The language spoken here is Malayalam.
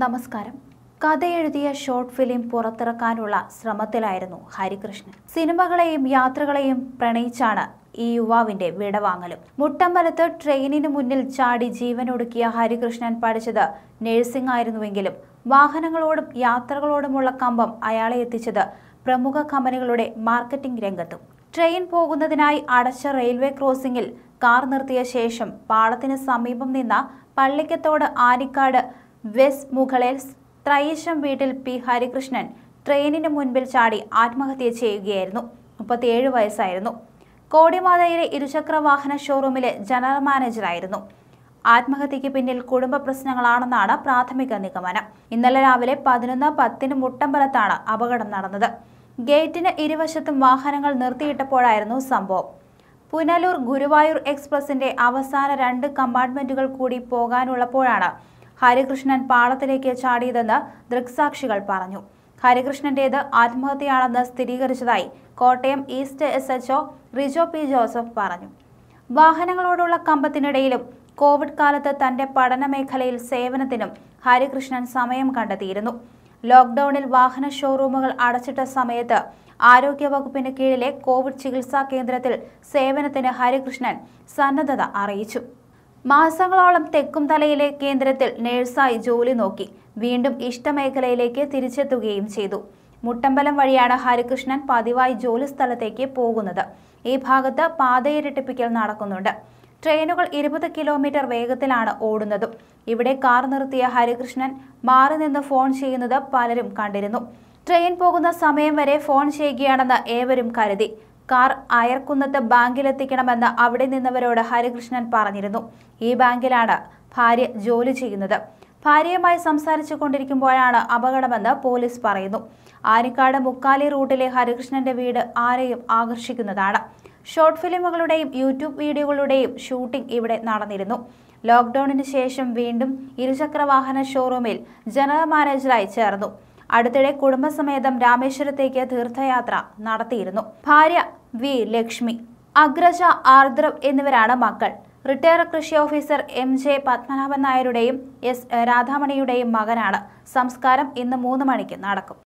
നമസ്കാരം കഥയെഴുതിയ ഷോർട്ട് ഫിലിം പുറത്തിറക്കാനുള്ള ശ്രമത്തിലായിരുന്നു ഹരികൃഷ്ണൻ സിനിമകളെയും യാത്രകളെയും പ്രണയിച്ചാണ് ഈ യുവാവിന്റെ വിടവാങ്ങലും മുട്ടമ്പലത്ത് ട്രെയിനിന് മുന്നിൽ ചാടി ജീവൻ ഒടുക്കിയ ഹരികൃഷ്ണൻ പഠിച്ചത് നഴ്സിംഗ് ആയിരുന്നുവെങ്കിലും വാഹനങ്ങളോടും യാത്രകളോടുമുള്ള കമ്പം അയാളെ എത്തിച്ചത് പ്രമുഖ കമ്പനികളുടെ മാർക്കറ്റിംഗ് രംഗത്തും ട്രെയിൻ പോകുന്നതിനായി അടച്ച റെയിൽവേ ക്രോസിംഗിൽ കാർ നിർത്തിയ ശേഷം പാളത്തിന് സമീപം നിന്ന പള്ളിക്കത്തോട് ആനിക്കാട് വെസ് മുഗളേൽസ് ത്രൈശം വീട്ടിൽ പി ഹരികൃഷ്ണൻ ട്രെയിനിന് മുൻപിൽ ചാടി ആത്മഹത്യ ചെയ്യുകയായിരുന്നു മുപ്പത്തിയേഴ് വയസ്സായിരുന്നു കോടിമാതയിലെ ഇരുചക്ര വാഹന ഷോറൂമിലെ ജനറൽ മാനേജറായിരുന്നു ആത്മഹത്യയ്ക്ക് പിന്നിൽ കുടുംബ പ്രശ്നങ്ങളാണെന്നാണ് പ്രാഥമിക നിഗമനം ഇന്നലെ രാവിലെ പതിനൊന്ന് പത്തിന് മുട്ടമ്പലത്താണ് അപകടം നടന്നത് ഗേറ്റിന് ഇരുവശത്തും വാഹനങ്ങൾ നിർത്തിയിട്ടപ്പോഴായിരുന്നു സംഭവം പുനലൂർ ഗുരുവായൂർ എക്സ്പ്രസിന്റെ അവസാന രണ്ട് കമ്പാർട്ട്മെന്റുകൾ കൂടി പോകാനുള്ളപ്പോഴാണ് ഹരികൃഷ്ണൻ പാടത്തിലേക്ക് ചാടിയതെന്ന് ദൃക്സാക്ഷികൾ പറഞ്ഞു ഹരികൃഷ്ണന്റേത് ആത്മഹത്യയാണെന്ന് സ്ഥിരീകരിച്ചതായി Kottayam east S O Rijo P Joseph പറഞ്ഞു വാഹനങ്ങളോടുള്ള കമ്പത്തിനിടയിലും കോവിഡ് കാലത്ത് തന്റെ പഠന മേഖലയിൽ സേവനത്തിനും ഹരികൃഷ്ണൻ സമയം കണ്ടെത്തിയിരുന്നു ലോക്ക്ഡൌണിൽ വാഹന ഷോറൂമുകൾ അടച്ചിട്ട സമയത്ത് ആരോഗ്യവകുപ്പിന് കീഴിലെ കോവിഡ് ചികിത്സാ കേന്ദ്രത്തിൽ സേവനത്തിന് ഹരികൃഷ്ണൻ സന്നദ്ധത അറിയിച്ചു മാസങ്ങളോളം തെക്കും തലയിലെ കേന്ദ്രത്തിൽ നേഴ്സായി ജോലി നോക്കി വീണ്ടും ഇഷ്ടമേഖലയിലേക്ക് തിരിച്ചെത്തുകയും ചെയ്തു മുട്ടമ്പലം വഴിയാണ് ഹരികൃഷ്ണൻ പതിവായി ജോലി സ്ഥലത്തേക്ക് പോകുന്നത് ഈ ഭാഗത്ത് പാതയിരട്ടിപ്പിക്കൽ നടക്കുന്നുണ്ട് ട്രെയിനുകൾ ഇരുപത് കിലോമീറ്റർ വേഗത്തിലാണ് ഓടുന്നതും ഇവിടെ കാർ നിർത്തിയ ഹരികൃഷ്ണൻ മാറി നിന്ന് ഫോൺ ചെയ്യുന്നത് പലരും കണ്ടിരുന്നു ട്രെയിൻ പോകുന്ന സമയം വരെ ഫോൺ ചെയ്യുകയാണെന്ന് ഏവരും കരുതി കാർ അയർക്കുന്നത്ത് ബാങ്കിലെത്തിക്കണമെന്ന് അവിടെ നിന്നവരോട് ഹരികൃഷ്ണൻ പറഞ്ഞിരുന്നു ഈ ബാങ്കിലാണ് ഭാര്യ ജോലി ചെയ്യുന്നത് ഭാര്യയുമായി സംസാരിച്ചു കൊണ്ടിരിക്കുമ്പോഴാണ് അപകടമെന്ന് പോലീസ് പറയുന്നു ആനിക്കാട് മുക്കാലി റൂട്ടിലെ ഹരികൃഷ്ണന്റെ വീട് ആരെയും ആകർഷിക്കുന്നതാണ് ഷോർട്ട് ഫിലിമുകളുടെയും യൂട്യൂബ് വീഡിയോകളുടെയും ഷൂട്ടിംഗ് ഇവിടെ നടന്നിരുന്നു ലോക്ക്ഡൌണിന് ശേഷം വീണ്ടും ഇരുചക്രവാഹന ഷോറൂമിൽ ജനറൽ മാനേജറായി ചേർന്നു അടുത്തിടെ കുടുംബസമേതം രാമേശ്വരത്തേക്ക് തീർത്ഥയാത്ര നടത്തിയിരുന്നു ഭാര്യ വി ലക്ഷ്മി അഗ്രജ ആർദ്രവ് എന്നിവരാണ് മക്കൾ റിട്ടയർഡ് കൃഷി ഓഫീസർ എം ജെ പത്മനാഭൻ നായരുടെയും എസ് രാധാമണിയുടെയും മകനാണ് സംസ്കാരം ഇന്ന് മൂന്ന് മണിക്ക് നടക്കും